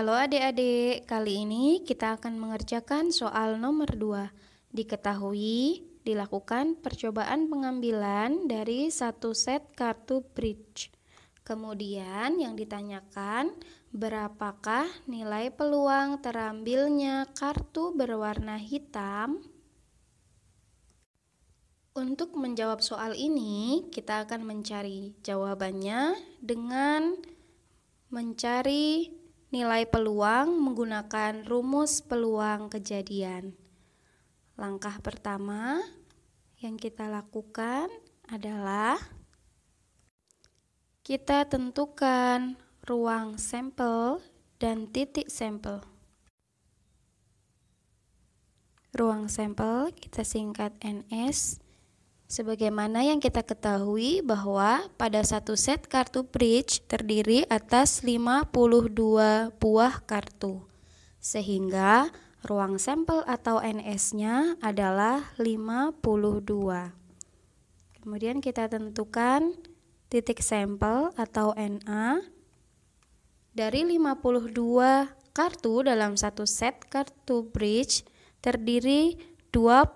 Halo adik-adik, kali ini kita akan mengerjakan soal nomor 2. Diketahui, dilakukan percobaan pengambilan dari satu set kartu bridge. Kemudian yang ditanyakan, berapakah nilai peluang terambilnya kartu berwarna hitam? Untuk menjawab soal ini, kita akan mencari jawabannya dengan mencari nilai peluang menggunakan rumus peluang kejadian. Langkah pertama yang kita lakukan adalah kita tentukan ruang sampel dan titik sampel. Ruang sampel kita singkat NS Sebagaimana yang kita ketahui bahwa pada satu set kartu bridge terdiri atas 52 buah kartu. Sehingga ruang sampel atau NS-nya adalah 52. Kemudian kita tentukan titik sampel atau NA dari 52 kartu dalam satu set kartu bridge terdiri 26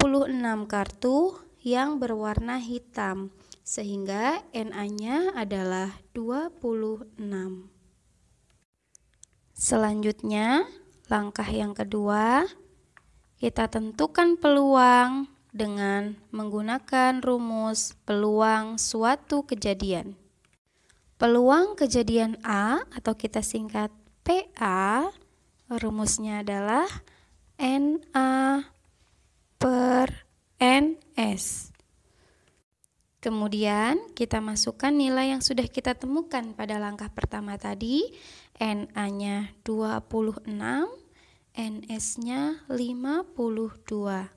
kartu yang berwarna hitam, sehingga NA-nya adalah 26. Selanjutnya, langkah yang kedua, kita tentukan peluang dengan menggunakan rumus peluang suatu kejadian. Peluang kejadian A atau kita singkat PA, rumusnya adalah NA S. Kemudian kita masukkan nilai yang sudah kita temukan pada langkah pertama tadi, NA-nya 26, NS-nya 52.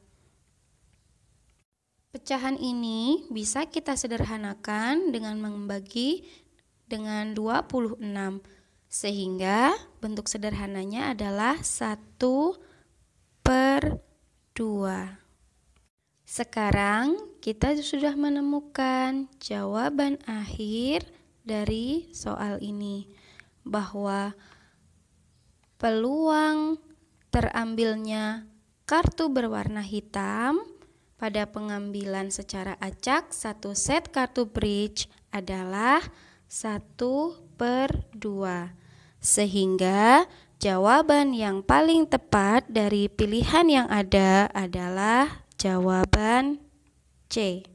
Pecahan ini bisa kita sederhanakan dengan membagi dengan 26, sehingga bentuk sederhananya adalah 1 per 2. Sekarang kita sudah menemukan jawaban akhir dari soal ini bahwa peluang terambilnya kartu berwarna hitam pada pengambilan secara acak satu set kartu bridge adalah 1 per 2. Sehingga jawaban yang paling tepat dari pilihan yang ada adalah Jawaban C.